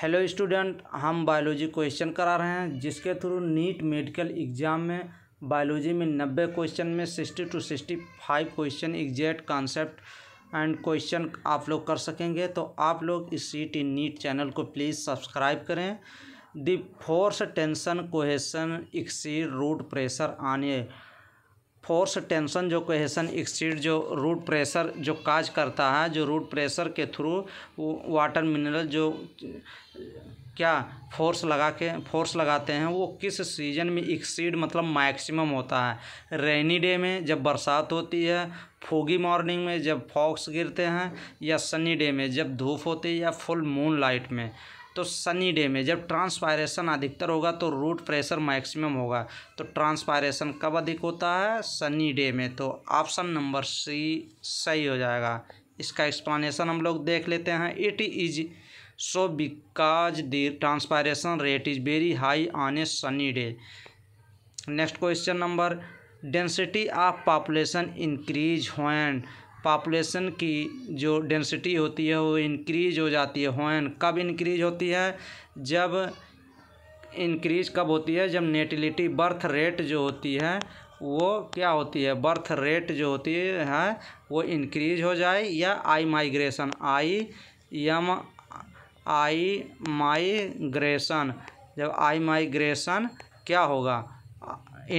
hello student हम biology question करा रहे हैं जिसके थ्रू नीट मेडिकल एग्ज़ाम में बायोलॉजी में नब्बे क्वेश्चन में sixty two sixty five question exact concept and question आप लोग कर सकेंगे तो आप लोग इस सी टी नीट चैनल को प्लीज़ सब्सक्राइब करें the force tension cohesion exceed root pressure आने फोर्स टेंशन जो कोहेसन एक्सीड जो रूट प्रेशर जो काज करता है जो रूट प्रेशर के थ्रू वाटर मिनरल जो क्या फोर्स लगा के फोर्स लगाते हैं वो किस सीजन में एक्सीड मतलब मैक्सिमम होता है रेनी डे में जब बरसात होती है फोगी मॉर्निंग में जब फॉक्स गिरते हैं या सनी डे में जब धूप होती है या फुल मून लाइट में तो सनी डे में जब ट्रांसपायरेशन अधिकतर होगा तो रूट प्रेशर मैक्सिमम होगा तो ट्रांसपायरेशन कब अधिक होता है सनी डे में तो ऑप्शन नंबर सी सही हो जाएगा इसका एक्सप्लेनेशन हम लोग देख लेते हैं it is so because the transpiration rate is very high on a sunny day next question number density of population increase हुए पापुलेशन की जो डेंसिटी होती है वो इंक्रीज हो जाती है होन कब इंक्रीज होती है जब इंक्रीज कब होती है जब नेटिलिटी बर्थ रेट जो होती है वो क्या होती है बर्थ रेट जो होती है वो इंक्रीज हो जाए या आई माइग्रेशन आई यम आई माइग्रेशन जब आई माइग्रेशन क्या होगा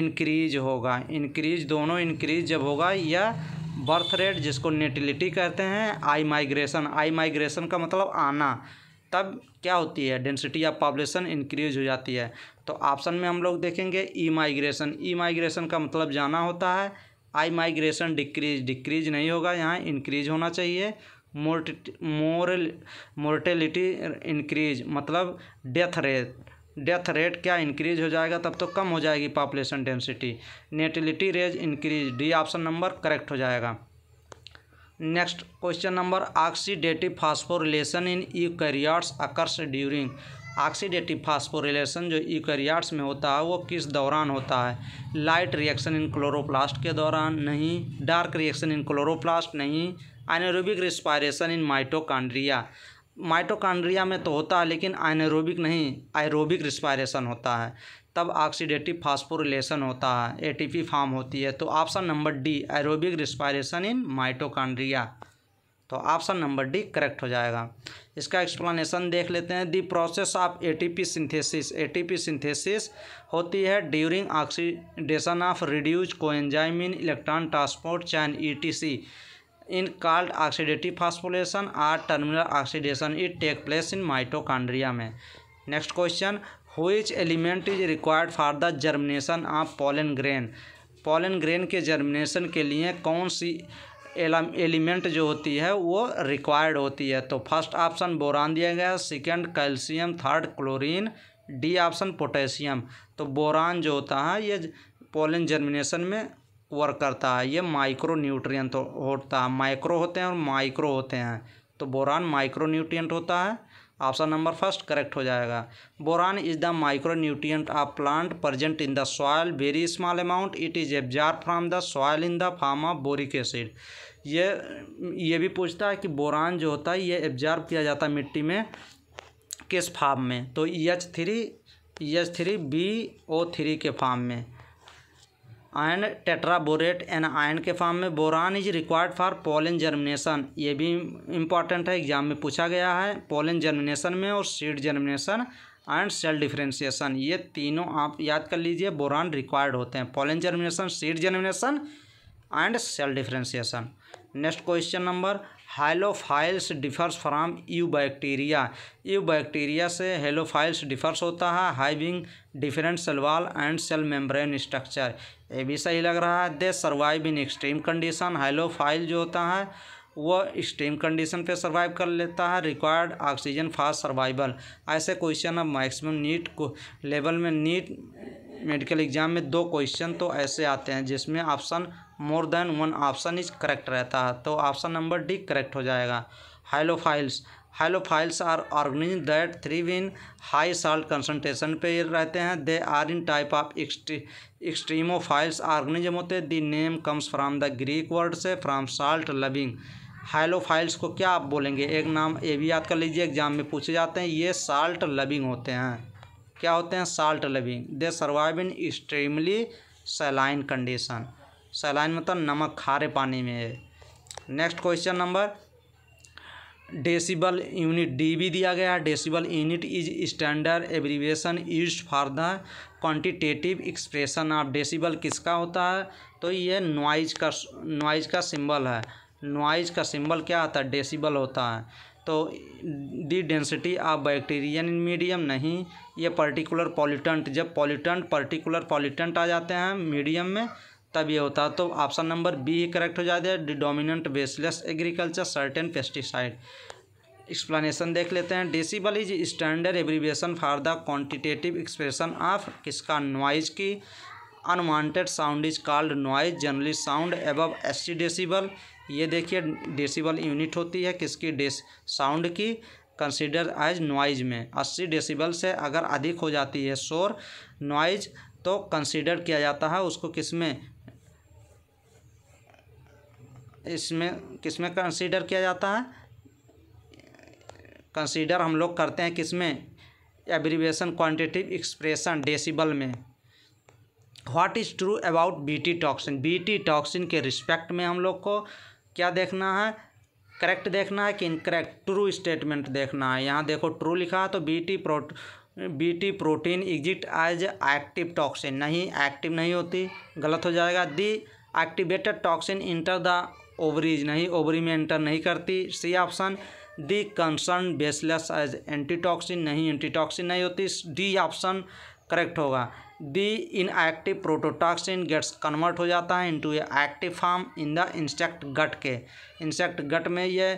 इंक्रीज होगा इंक्रीज दोनों इंक्रीज जब होगा या बर्थ रेट जिसको नेटिलिटी कहते हैं आई माइग्रेशन आई माइग्रेशन का मतलब आना तब क्या होती है डेंसिटी ऑफ पॉपुलेशन इंक्रीज हो जाती है तो ऑप्शन में हम लोग देखेंगे ई माइग्रेशन ई माइग्रेशन का मतलब जाना होता है आई माइग्रेशन डिक्रीज डिक्रीज नहीं होगा यहाँ इंक्रीज होना चाहिए मोर्ट मोरल मोर्टेलिटी इंक्रीज मतलब डेथ रेट डेथ रेट क्या इंक्रीज हो जाएगा तब तो कम हो जाएगी population density natality rate increase D option number correct हो जाएगा next question number oxidative phosphorylation in eukaryotes occurs during oxidative phosphorylation जो यूकैरियोट्स में होता है वो किस दौरान होता है लाइट रिएक्शन इन क्लोरोप्लास्ट के दौरान नहीं डार्क रिएक्शन इन क्लोरोप्लास्ट नहीं anaerobic respiration in mitochondria mitochondria में तो होता है लेकिन आयनरोबिक नहीं आयरोबिक रिस्पायरेशन होता है तब ऑक्सीडेटिव फास्फोरिलेशन होता है एटीपी फॉर्म होती है तो option number D aerobic respiration in mitochondria तो ऑप्शन नंबर डी करेक्ट हो जाएगा इसका एक्सप्लेनेशन देख लेते हैं the process of ATP synthesis ATP synthesis होती है during oxidation of reduce coenzyme in electron transport chain ETC e in card oxidative phosphorylation or terminal oxidation it take place in mitochondria में next question which element is required for the germination of pollen grain pollen grain के germination के लिए कौन सी element जो होती है वो required होती है तो फर्स्ट ऑप्शन बोरान दिया गया second calcium third chlorine D option potassium तो बोरान जो होता है ये पोलन जर्मिनेशन में वर्क करता है ये माइक्रो न्यूट्रियट तो होता है माइक्रो होते हैं और माइक्रो होते हैं तो बोरान माइक्रो न्यूट्रियट होता है ऑप्शन नंबर फर्स्ट करेक्ट हो जाएगा boron is the micro nutrient of plant present in the soil very small amount it is absorb from the soil in the form of boric acid ये ये भी पूछता है कि बोरान जो होता है ये एब्जार्ब किया जाता है मिट्टी में किस फार्म में तो E H three E H three B O three के फार्म में आयन टेट्राबोरेट एन आयन के फॉर्म में boron is required for pollen germination ये भी इम्पॉर्टेंट है एग्जाम में पूछा गया है पोलन जर्मिनेशन में और seed germination and cell differentiation ये तीनों आप याद कर लीजिए बोरान रिक्वायर्ड होते हैं pollen germination seed germination and cell differentiation next question number halophiles differs from eubacteria eubacteria से हेलोफाइल्स डिफर्स होता है having different cell wall and cell membrane structure ये भी सही लग रहा है they survive in extreme condition halophile जो होता है वो एक्सट्रीम कंडीशन पे सर्वाइव कर लेता है रिक्वायर्ड ऑक्सीजन फास्ट सर्वाइवल ऐसे क्वेश्चन अब मैक्सिमम नीट को लेवल में नीट मेडिकल एग्ज़ाम में दो क्वेश्चन तो ऐसे आते हैं जिसमें option more than one option is correct रहता है तो ऑप्शन नंबर डी करेक्ट हो जाएगा halophiles halophiles are organisms that thrive in high salt concentration पे रहते हैं they are in type of extremophiles organism होते the name comes from the Greek word से फ्राम साल्ट लविंग हाइलोफाइल्स को क्या आप बोलेंगे एक नाम ये भी याद कर लीजिए एग्जाम में पूछे जाते हैं ये साल्ट लविंग होते हैं क्या होते हैं salt loving they survive in extremely saline condition saline मतलब तो नमक खारे पानी में है next question number decibel unit D भी दिया गया है decibel unit is standard abbreviation use for the quantitative expression of decibel किसका होता है तो ये नॉइज का नॉइज का सिंबल है नॉइज का सिंबल क्या होता है डेसिबल होता है तो the density of bacteria in medium नहीं ये पर्टिकुलर पॉल्यूटेंट जब पॉल्यूटेंट पर्टिकुलर पॉल्यूटेंट आ जाते हैं मीडियम में तब ये होता तो ऑप्शन नंबर बी ही करेक्ट हो जाता है the dominant baseless agriculture certain pesticide explanation देख लेते हैं decibel is standard abbreviation for the quantitative expression of किसका नॉइज की unwanted sound is called noise generally sound above अस्सी डेसीबल ये देखिए डेसीबल यूनिट होती है किसकी डेस साउंड की कंसिडर एज नॉइज में अस्सी डेसीबल से अगर अधिक हो जाती है शोर नॉइज तो कंसिडर किया जाता है उसको किस में इसमें किस में कंसीडर किया जाता है कंसीडर हम लोग करते हैं किस में एब्रीवेशन क्वांटिटिव एक्सप्रेशन डेसिबल में what is true about BT toxin BT toxin के रिस्पेक्ट में हम लोग को क्या देखना है करेक्ट देखना है कि इनकरेक्ट ट्रू स्टेटमेंट देखना है यहाँ देखो ट्रू लिखा है तो BT prot BT protein exist as active toxin नहीं एक्टिव नहीं होती गलत हो जाएगा the activated toxin enter the ovaries नहीं ओवरी में एंटर नहीं करती C option the concern Bacillus as antitoxin नहीं एंटीटॉक्सिन नहीं होती डी ऑप्शन करेक्ट होगा the inactive protoxin gets convert हो जाता है into a active form in the insect gut के इंसेक्ट गट में ये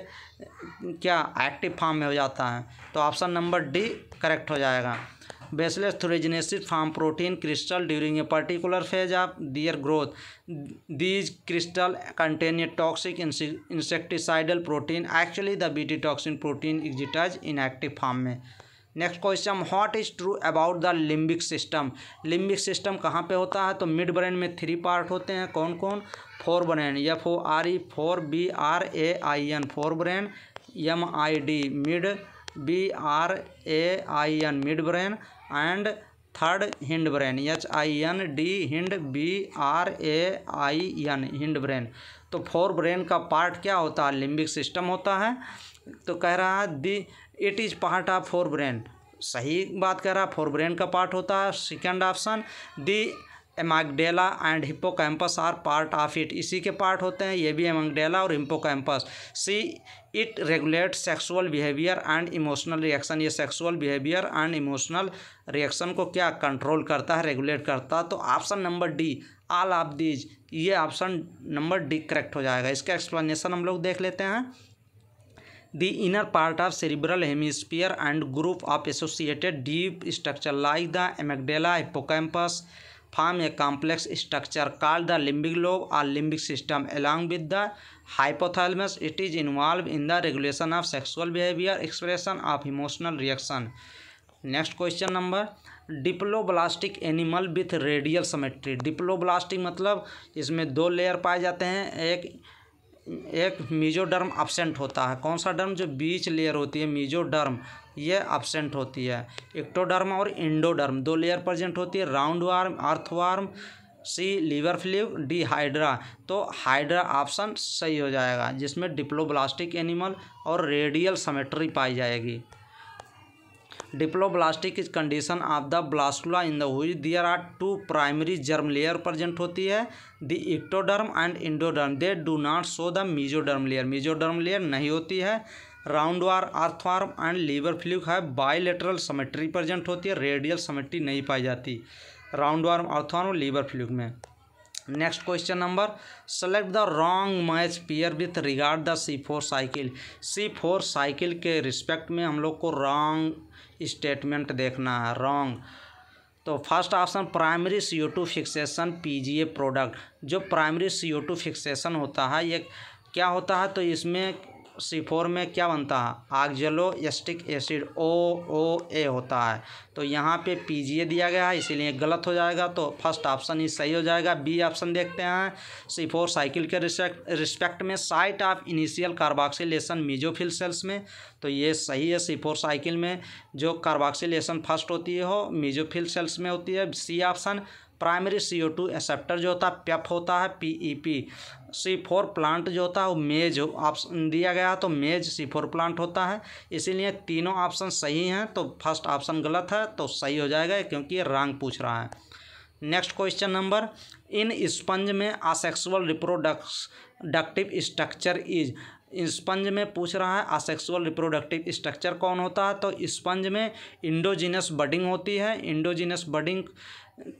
क्या एक्टिव फॉर्म में हो जाता है तो ऑप्शन नंबर डी करेक्ट हो जाएगा Bacillus thuringiensis form protein crystal during a particular phase of their growth these crystal contain a toxic insecticidal protein actually the BT toxin protein exist as in active form में next question what is true about the limbic system limbic system कहाँ पे होता है तो mid brain में three part होते हैं कौन कौन fore brain F O R E fore B R A I N four brain M I D mid B R A I N mid brain and third hind brain H I N D hind B R A I N hind brain तो fore brain का part क्या होता है limbic system होता है तो कह रहा है the it is part of fore brain सही बात कह रहा है फोर ब्रेन का पार्ट होता है second option the amygdala and hippocampus are part of it इसी के पार्ट होते हैं ये भी एमागडेला और hippocampus C it regulate sexual behaviour and emotional reaction ये sexual behaviour and emotional reaction को क्या कंट्रोल करता है रेगुलेट करता है तो option number D all of these ये ऑप्शन नंबर डी करेक्ट हो जाएगा इसका एक्सप्लेनेशन हम लोग देख लेते हैं the inner part of cerebral hemisphere and group of associated deep structure like the amygdala hippocampus form a complex structure call the limbic lobe or limbic system along with the hypothalamus it is involve in the regulation of sexual behaviour expression of emotional reaction next question number diploblastic animal with radial symmetry diploblastic मतलब इसमें दो layer पाए जाते हैं एक एक mesoderm absent होता है कौन सा डर्म जो बीच लेयर होती है मीजोडर्म ये एबसेंट होती है एक्टोडर्म और इंडोडर्म दो लेयर प्रजेंट होती है roundworm earthworm C liver fluke D hydra तो हाइड्रा ऑप्शन सही हो जाएगा जिसमें डिप्लोब्लास्टिक एनिमल और रेडियल समेट्री पाई जाएगी diploblastic is condition of the blastula in the which there are two primary germ layer present होती है the ectoderm and endoderm they do not show the mesoderm layer mesoderm layer नहीं होती है roundworm earthworm and liver fluke है bilateral समेट्री present होती है radial symmetry नहीं पाई जाती roundworm earthworm liver fluke में next question number select the wrong match pair with regard the C four cycle C four cycle के respect में हम लोग को रॉन्ग स्टेटमेंट देखना है रॉन्ग तो first option primary C O two fixation P G A product जो primary C O two fixation होता है ये क्या होता है तो इसमें सी फोर में क्या बनता है आगजलो एस्टिक एसिड ओ ओ ए होता है तो यहाँ पे पी जी ए दिया गया है इसीलिए गलत हो जाएगा तो फर्स्ट ऑप्शन ही सही हो जाएगा बी ऑप्शन देखते हैं सी फोर साइकिल के रिस्पेक्ट में site of initial carboxylation mesophyll cells में तो ये सही है सी फोर साइकिल में जो कार्बोक्सीलेशन फर्स्ट होती है हो मीजोफिल सेल्स में होती है C option primary C O two acceptor जो होता है पेप होता है P E P C four plant जो होता है वो मेज ऑप्शन दिया गया तो मेज सी फोर प्लांट होता है इसीलिए तीनों ऑप्शन सही हैं तो फर्स्ट ऑप्शन गलत है तो सही हो जाएगा क्योंकि ये रंग पूछ रहा है next question number in sponge में asexual reproductive structure is sponge में पूछ रहा है असेक्सुअल रिप्रोडक्टिव स्ट्रक्चर कौन होता है तो स्पंज में इंडोजिनस बडिंग होती है इंडोजिनस बडिंग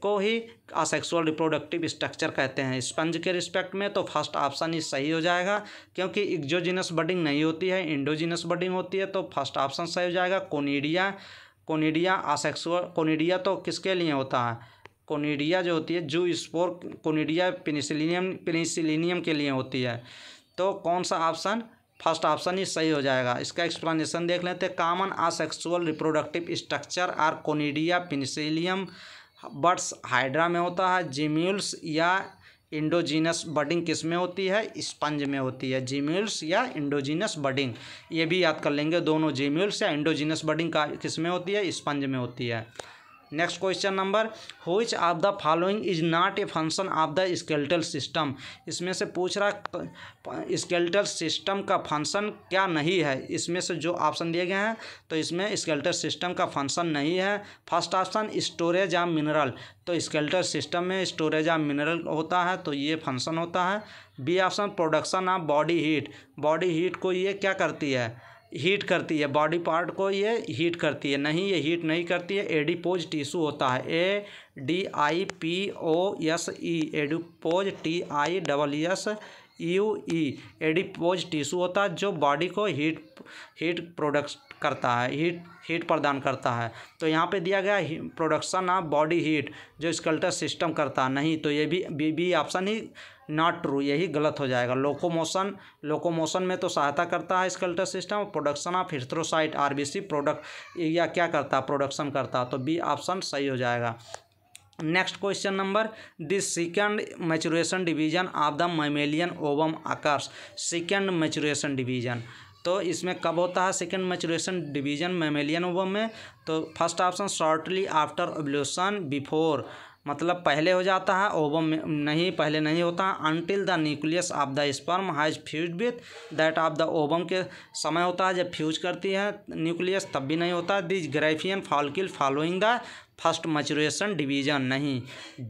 को ही असेक्सुअल रिप्रोडक्टिव स्ट्रक्चर कहते हैं स्पंज के रिस्पेक्ट में तो फर्स्ट ऑप्शन ही सही हो जाएगा क्योंकि एक्जोजिनस बडिंग नहीं होती है इंडोजिनस बडिंग होती है तो फर्स्ट ऑप्शन सही हो जाएगा कोनीडिया कोनीडिया असेक्सुअल कोनीडिया तो किसके लिए होता है कोनीडिया जो होती है जू स्पोर कोनीडिया पेनिसिलिनियम पेनिसिलिनियम के लिए होती है तो कौन सा ऑप्शन फर्स्ट ऑप्शन ही सही हो जाएगा इसका एक्सप्लेनेशन देख लेते हैं common asexual reproductive structure are conidia penicillium buds hydra में होता है जिम्यूल्स या इंडोजीनस बडिंग किस में होती है स्पंज में होती है जिम्यूल्स या इंडोजीनस बडिंग ये भी याद कर लेंगे दोनों जिम्यूल्स या इंडोजीनस बडिंग का किस में होती है स्पंज में होती है next question number which of the following is not a function of the skeletal system इसमें से पूछ रहा स्केल्टल सिस्टम का फंक्शन क्या नहीं है इसमें से जो ऑप्शन दिए गए हैं तो इसमें स्केल्टल सिस्टम का फंक्शन नहीं है first option storage of mineral तो स्केल्टल सिस्टम में स्टोरेज ऑफ मिनरल होता है तो ये फंक्शन होता है B option production of body heat body heat को ये क्या करती है हीट करती है बॉडी पार्ट को ये हीट करती है नहीं ये हीट नहीं करती है एडिपोज टिश्यू होता है A D I P O S E adipose T I double S U E adipose tissue होता है जो बॉडी को हीट हीट प्रोडक्ट करता है हीट हीट प्रदान करता है तो यहाँ पे दिया गया प्रोडक्शन ऑफ बॉडी हीट जो स्कल्टर सिस्टम करता है नहीं तो ये भी बी बी ऑप्शन ही नॉट ट्रू यही गलत हो जाएगा लोकोमोशन लोकोमोशन में तो सहायता करता है skeletal system production of erythrocyte or product या क्या करता है प्रोडक्शन करता तो बी ऑप्शन सही हो जाएगा next question number the second maturation division of the mammalian ovum occurs second maturation division तो इसमें कब होता है second maturation division mammalian ovum में तो first option shortly after ovulation before मतलब पहले हो जाता है ओवम में नहीं पहले नहीं होता until the nucleus of the sperm has fuse with that of the ovum के समय होता है जब फ्यूज करती है न्यूक्लियस तब भी नहीं होता this graafian follicle following the first maturation division नहीं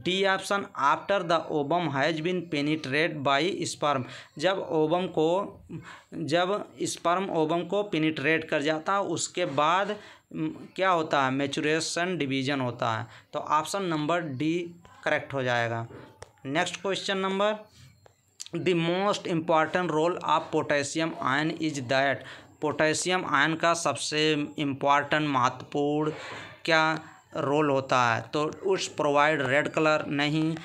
D option after the ovum has been penetrate by sperm जब ओबम को जब स्पर्म ओबम को पेनिट्रेट कर जाता है उसके बाद क्या होता है मेचुरेशन डिवीजन होता है तो ऑप्शन नंबर डी करेक्ट हो जाएगा next question number the most important role of potassium ion is that potassium ion का सबसे इम्पॉर्टेंट महत्वपूर्ण क्या रोल होता है तो उस प्रोवाइड रेड कलर नहीं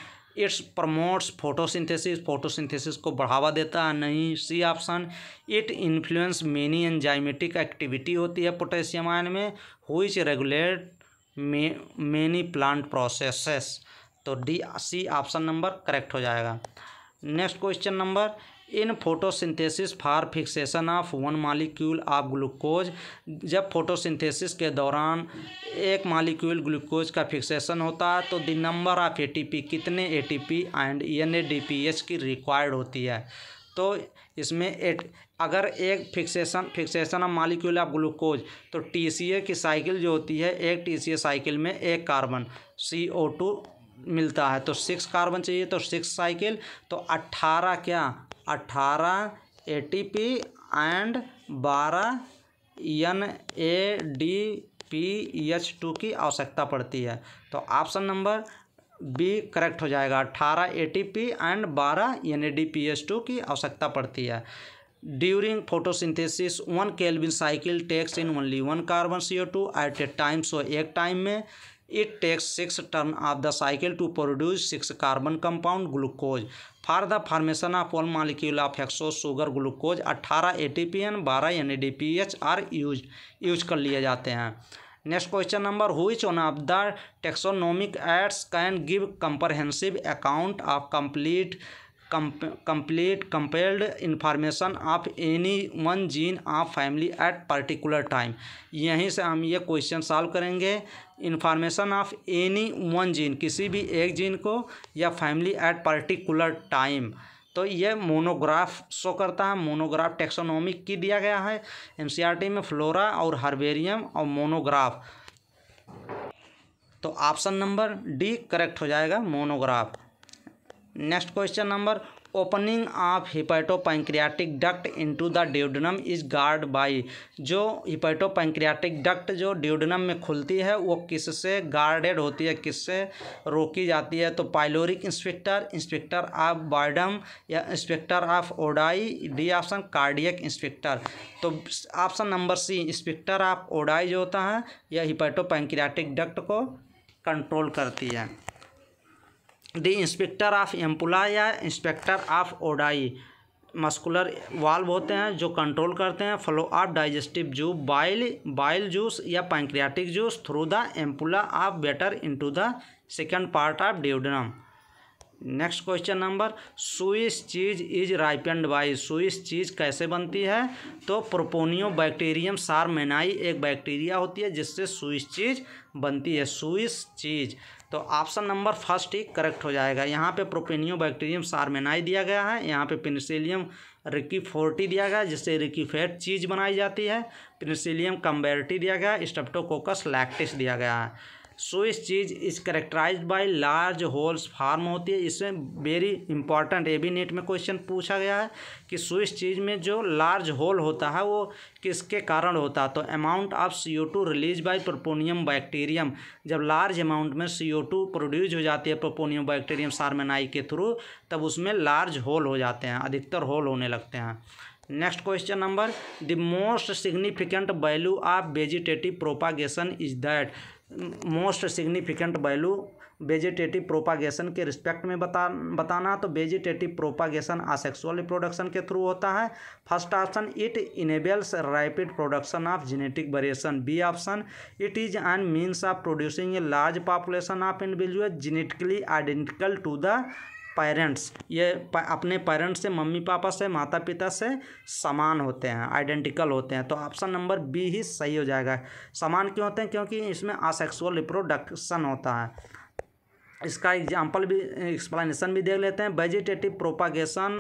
इट्स प्रमोट्स फोटोसिंथेसिस फोटोसिंथेसिस को बढ़ावा देता है नहीं C option it influence many enzymatic activity होती है पोटेशियम आयन में which regulate many plant processes तो D C option number correct हो जाएगा next question number in photosynthesis for fixation of one molecule of glucose जब photosynthesis के दौरान एक मालिक्यूल ग्लूकोज का फिक्सेशन होता है तो द नंबर ऑफ एटीपी कितने एटीपी एंड एनएडीपीएच की रिक्वायर्ड होती है तो इसमें एट अगर एक fixation fixation of molecule of glucose तो ए की साइकिल जो होती है एक ए साइकिल में एक कार्बन सी ओ टू मिलता है तो सिक्स कार्बन चाहिए तो सिक्स साइकिल तो अट्ठारह क्या अट्ठारह ए टी पी एंड बारह N A D P H two की आवश्यकता पड़ती है तो ऑप्शन नंबर बी करेक्ट हो जाएगा अट्ठारह ए टी पी एंड बारह N A D P H two की आवश्यकता पड़ती है during photosynthesis one Calvin cycle takes in only one carbon C O two at a time so एक time में it takes six turn of the cycle to produce six carbon compound glucose for the formation of all molecule of hexose sugar glucose 18 D P H are use use कर लिए जाते हैं next question number which one of the taxonomic aids can give comprehensive account of complete complete compiled information of any one gene of family at particular time यहीं से हम ये question solve करेंगे information of any one gene किसी भी एक gene को या फैमिली एट पर्टिकुलर टाइम तो ये मोनोग्राफ शो करता है मोनोग्राफ टेक्सोनोमिक की दिया गया है एनसीईआरटी में फ्लोरा और हर्बेरियम और मोनोग्राफ तो ऑप्शन नंबर डी करेक्ट हो जाएगा monograph next question number opening of hepatopancreatic duct into the duodenum is guard by जो हिपेटोपैंक्रियाटिक डक्ट जो ड्यूडनम में खुलती है वो किससे गार्डेड होती है किससे रोकी जाती है तो pyloric inspector inspector of Boyden या inspector of Oddi D option cardiac inspector तो option number C inspector of Oddi जो होता है यह हिपेटोपैंक्रियाटिक डक्ट को कंट्रोल करती है द इंस्पेक्टर ऑफ एम्पुला या inspector of Oddi muscular valve होते हैं जो कंट्रोल करते हैं flow of digestive juice bile bile juice या pancreatic juice through the ampulla of Vater into the second part of duodenum next question number Swiss cheese is ripened by Swiss cheese कैसे बनती है तो प्रोपोनियो bacterium मेनाई एक bacteria होती है जिससे Suisse चीज बनती है सुइस चीज तो ऑप्शन नंबर फर्स्ट ही करेक्ट हो जाएगा यहाँ पे प्रोपेनियो बैक्टीरियम सारमेनाई दिया गया है यहाँ पे पेनिसिलियम रिकी फोर्टी दिया गया जिससे रिकी फैट चीज़ बनाई जाती है पेनिसिलियम कम्बेरटी दिया गया स्टेप्टोकोकस लैक्टिस दिया गया है Swiss cheese is characterise by large holes form होती है इसमें very important A B NET में क्वेश्चन पूछा गया है कि इस चीज में जो लार्ज होल होता है वो किसके कारण होता है तो amount of C O two release by propionium bacterium जब लार्ज अमाउंट में सी ओ टू प्रोड्यूज हो जाती है प्रोपोनियम बैक्टीरियम सारमेनाई के थ्रू तब उसमें लार्ज होल हो जाते हैं अधिकतर होल होने लगते हैं next question number the most significant value of vegetative propagation is that most significant value vegetative propagation के रिस्पेक्ट में बता बताना तो वेजिटेटिव प्रोपागेशन आसेक्सुअल रिप्रोडक्शन के थ्रू होता है first option it enables rapid production of genetic variation B option it is an means of producing a large population of individual genetically identical to the parents ये अपने parents से mummy papa से माता पिता से समान होते हैं आइडेंटिकल होते हैं तो ऑप्शन नंबर बी ही सही हो जाएगा समान क्यों होते हैं क्योंकि इसमें असेक्सुअल रिप्रोडक्शन होता है इसका एग्जाम्पल भी एक्सप्लेनेशन भी देख लेते हैं वेजिटेटिव प्रोपागेशन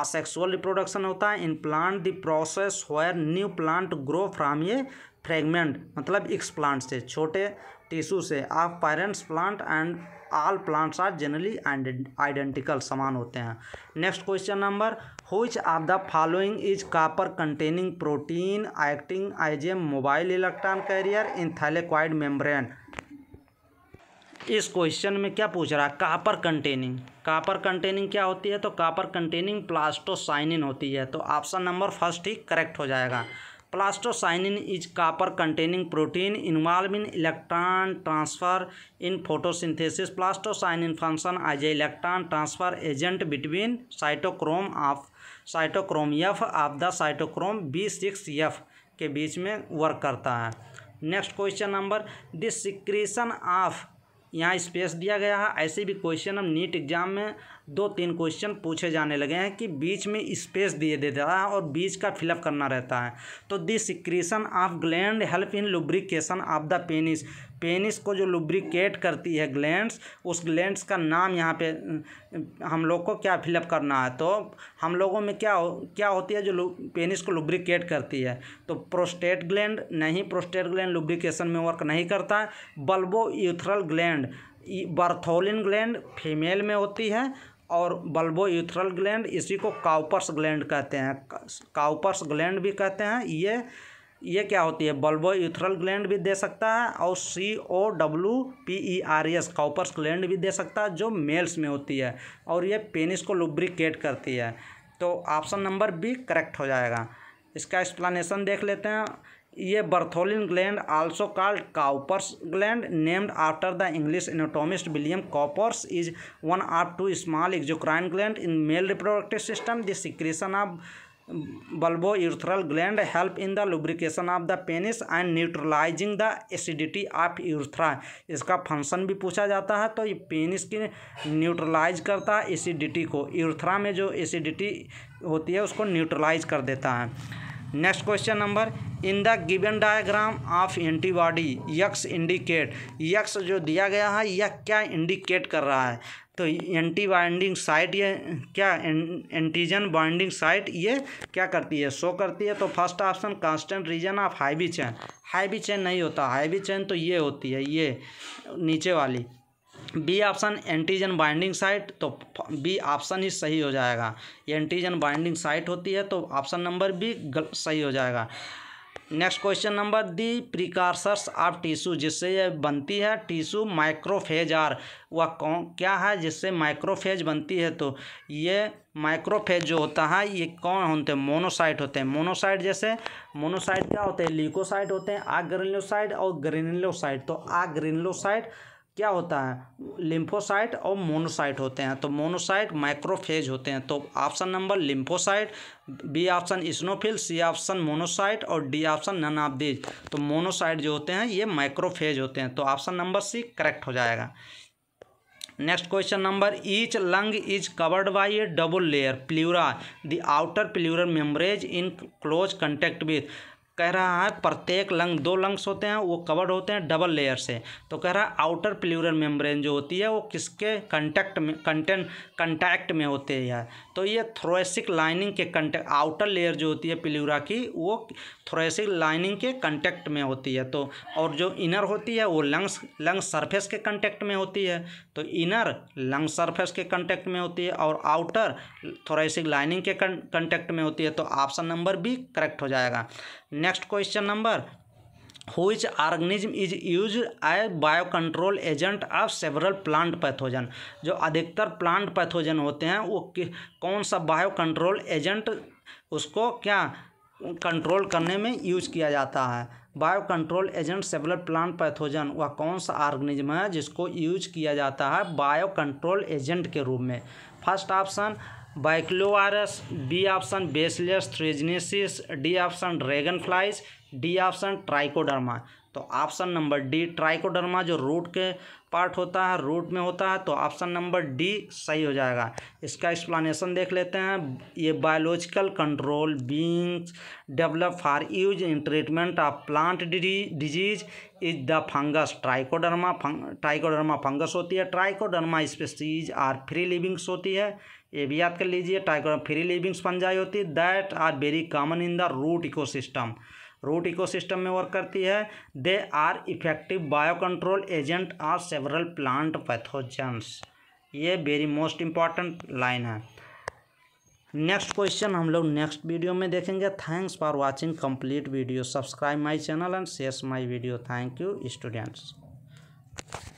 असेक्सुअल रिप्रोडक्शन होता है in plant the process where new plant grow from ये फ्रेगमेंट मतलब एक्स प्लांट से छोटे टिश्यू से आप parents plant and all plants are generally identical समान होते हैं next question number which of the following is copper containing protein acting as a mobile electron carrier in thylakoid membrane इस question में क्या पूछ रहा है कापर कंटेनिंग कापर कंटेनिंग क्या होती है तो कापर कंटेनिंग प्लास्टोसाइनिन होती है तो ऑप्शन नंबर फर्स्ट ही करेक्ट हो जाएगा plastocyanin is copper containing protein involve in electron transfer in photosynthesis plastocyanin function as a electron transfer agent between cytochrome of cytochrome F of the cytochrome B six F के बीच में work करता है next question number this secretion of यहाँ space दिया गया है ऐसे भी क्वेश्चन हम नीट एग्जाम में दो तीन क्वेश्चन पूछे जाने लगे हैं कि बीच में स्पेस दिए देता है और बीच का फिलअप करना रहता है तो this secretion of gland help in lubrication of the penis penis को जो लुब्रिकेट करती है ग्लैंड्स उस ग्लैंड्स का नाम यहाँ पे हम लोग को क्या फिलअप करना है तो हम लोगों में क्या हो, क्या होती है जो पेनिस को लुब्रिकेट करती है तो प्रोस्टेट ग्लैंड नहीं प्रोस्टेट ग्लैंड लुब्रिकेशन में वर्क नहीं करता है bulbourethral gland Bartholin gland female में होती है और बल्बो यूथरल ग्लैंड इसी को काउपर्स ग्लैंड कहते हैं काउपर्स ग्लैंड भी कहते हैं ये ये क्या होती है बल्बो यूथरल ग्लैंड भी दे सकता है और C O W P E R S Cowper's gland भी दे सकता है जो मेल्स में होती है और ये पेनिस को लुब्रिकेट करती है तो ऑप्शन नंबर बी करेक्ट हो जाएगा इसका एक्सप्लानेशन देख लेते हैं ये Bartholin gland also called Cowper's gland named after the English anatomist William Cowper's is one of two small exocrine gland in male reproductive system the secretion of bulbourethral gland help in the lubrication of the penis and neutralizing the acidity of urethra इसका function भी पूछा जाता है तो ये penis की neutralise करता है एसिडिटी को यूरथ्रा में जो एसिडिटी होती है उसको न्यूट्रलाइज कर देता है next question number in the given diagram of antibody X indicate X जो दिया गया है यह क्या इंडिकेट कर रहा है तो एंटी बाइंडिंग साइट ये क्या एंटीजन बाइंडिंग साइट ये क्या करती है शो करती है तो first option constant region of heavy chain heavy chain नहीं होता हाईवी चैन तो ये होती है ये नीचे वाली B option antigen binding site तो बी ऑप्शन ही सही हो जाएगा एंटीजन बाइंडिंग साइट होती है तो ऑप्शन नंबर बी सही हो जाएगा next question number the precursors of tissue जिससे यह बनती है टिश्यू माइक्रोफेज आर वह कौन क्या है जिससे माइक्रोफेज बनती है तो ये माइक्रोफेज जो होता है ये कौन होते हैं मोनोसाइट होते हैं मोनोसाइट जैसे मोनोसाइट क्या होते हैं लीकोसाइट होते हैं आ और ग्रेनलोसाइट तो आ क्या होता है लिम्फोसाइट और मोनोसाइट होते हैं तो मोनोसाइट माइक्रोफेज होते हैं तो option number lymphocyte B option eosinophil C option monocyte और D option none of these तो मोनोसाइट जो होते हैं ये माइक्रोफेज होते हैं तो ऑप्शन नंबर सी करेक्ट हो जाएगा next question number each lung is covered by a double layer pleura the outer pleural membrane in close contact with कह रहा है प्रत्येक लंग दो लंग्स होते हैं वो कवर्ड होते हैं डबल लेयर से तो कह रहा है आउटर प्लूरल मेम्ब्रेन जो होती है वो किसके कंटेक्ट में कंटेंट कंटैक्ट में होते हैं तो ये थ्रोसिक लाइनिंग के कंटेक्ट आउटर लेयर जो होती है प्लूरा की वो थ्रोसिक लाइनिंग के कंटेक्ट में होती है तो और जो इनर होती है वो लंग्स लंग्स सरफेस के कंटेक्ट में होती है तो इनर लंग सरफेस के कंटेक्ट में होती है और आउटर थ्रोसिक लाइनिंग के कंटेक्ट में होती है तो ऑप्शन नंबर बी करेक्ट हो जाएगा next question number which organism is use a bio control agent of several plant pathogen जो अधिकतर प्लांट पैथोजन होते हैं वो कौन सा बायो कंट्रोल एजेंट उसको क्या कंट्रोल करने में यूज किया जाता है bio control agent several plant pathogen वह कौन सा ऑर्गेनिज्म है जिसको यूज किया जाता है बायो कंट्रोल एजेंट के रूप में first option baculovirus B option Bacillus thuringiensis D option dragon flies D option Trichoderma तो ऑप्शन नंबर डी ट्राइकोडर्मा जो रूट के पार्ट होता है रूट में होता है तो ऑप्शन नंबर डी सही हो जाएगा इसका एक्सप्लानेशन देख लेते हैं ये biological control beings develop for use in treatment of plant disease is the fungus Trichoderma fungi Trichoderma fungus होती है Trichoderma species are free livings होती है ये भी याद कर लीजिए टाइगर फ्री लिविंग स्पंजाई होती है that are very common in the root ecosystem root ecosystem में वर्क करती है they are effective bio control agent are several plant pathogens ये वेरी मोस्ट इंपॉर्टेंट लाइन है नेक्स्ट क्वेश्चन हम लोग next video में देखेंगे thanks for watching complete video subscribe my channel and share my video thank you students